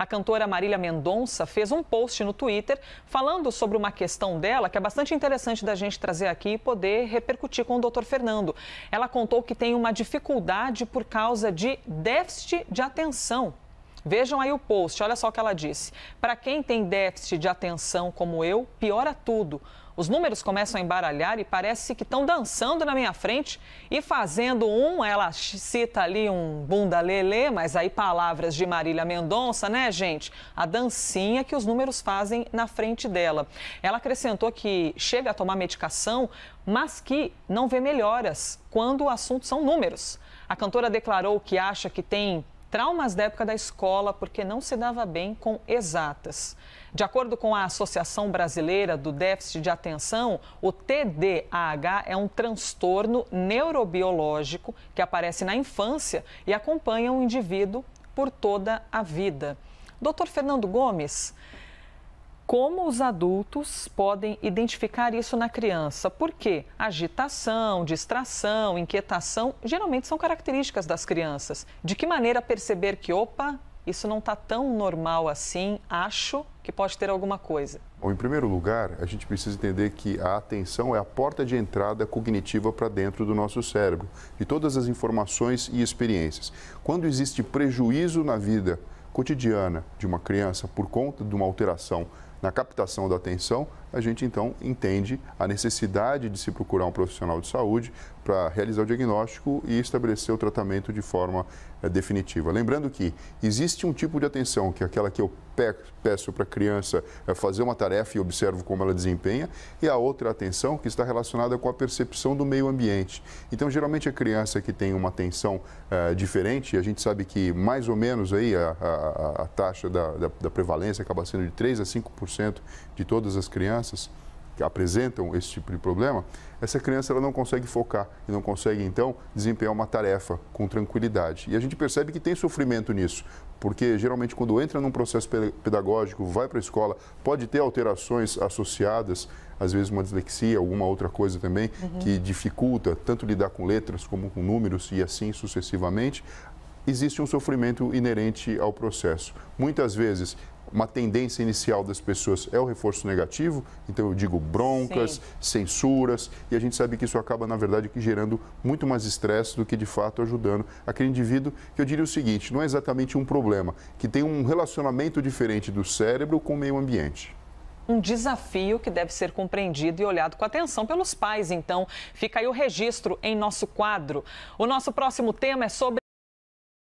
A cantora Marília Mendonça fez um post no Twitter falando sobre uma questão dela que é bastante interessante da gente trazer aqui e poder repercutir com o doutor Fernando. Ela contou que tem uma dificuldade por causa de déficit de atenção. Vejam aí o post, olha só o que ela disse. Para quem tem déficit de atenção como eu, piora tudo. Os números começam a embaralhar e parece que estão dançando na minha frente e fazendo um, ela cita ali um bunda lelê, mas aí palavras de Marília Mendonça, né, gente? A dancinha que os números fazem na frente dela. Ela acrescentou que chega a tomar medicação, mas que não vê melhoras quando o assunto são números. A cantora declarou que acha que tem traumas da época da escola porque não se dava bem com exatas. De acordo com a Associação Brasileira do Déficit de Atenção, o TDAH é um transtorno neurobiológico que aparece na infância e acompanha um indivíduo por toda a vida. Dr. Fernando Gomes, como os adultos podem identificar isso na criança? Porque agitação, distração, inquietação geralmente são características das crianças. De que maneira perceber que, opa, isso não está tão normal assim, acho que pode ter alguma coisa? Bom, em primeiro lugar, a gente precisa entender que a atenção é a porta de entrada cognitiva para dentro do nosso cérebro, de todas as informações e experiências. Quando existe prejuízo na vida cotidiana de uma criança por conta de uma alteração na captação da atenção, a gente então entende a necessidade de se procurar um profissional de saúde para realizar o diagnóstico e estabelecer o tratamento de forma é, definitiva. Lembrando que existe um tipo de atenção, que é aquela que eu peço para a criança eh, fazer uma tarefa e observo como ela desempenha, e a outra atenção que está relacionada com a percepção do meio ambiente. Então, geralmente a criança que tem uma atenção uh, diferente, a gente sabe que mais ou menos aí a, a, a taxa da, da, da prevalência acaba sendo de 3 a 5% de todas as crianças que apresentam esse tipo de problema, essa criança ela não consegue focar e não consegue, então, desempenhar uma tarefa com tranquilidade. E a gente percebe que tem sofrimento nisso, porque geralmente quando entra num processo pedagógico, vai para a escola, pode ter alterações associadas, às vezes uma dislexia, alguma outra coisa também, uhum. que dificulta tanto lidar com letras como com números e assim sucessivamente existe um sofrimento inerente ao processo. Muitas vezes uma tendência inicial das pessoas é o reforço negativo, então eu digo broncas, Sim. censuras, e a gente sabe que isso acaba, na verdade, gerando muito mais estresse do que de fato ajudando aquele indivíduo que eu diria o seguinte: não é exatamente um problema, que tem um relacionamento diferente do cérebro com o meio ambiente um desafio que deve ser compreendido e olhado com atenção pelos pais. Então, fica aí o registro em nosso quadro. O nosso próximo tema é sobre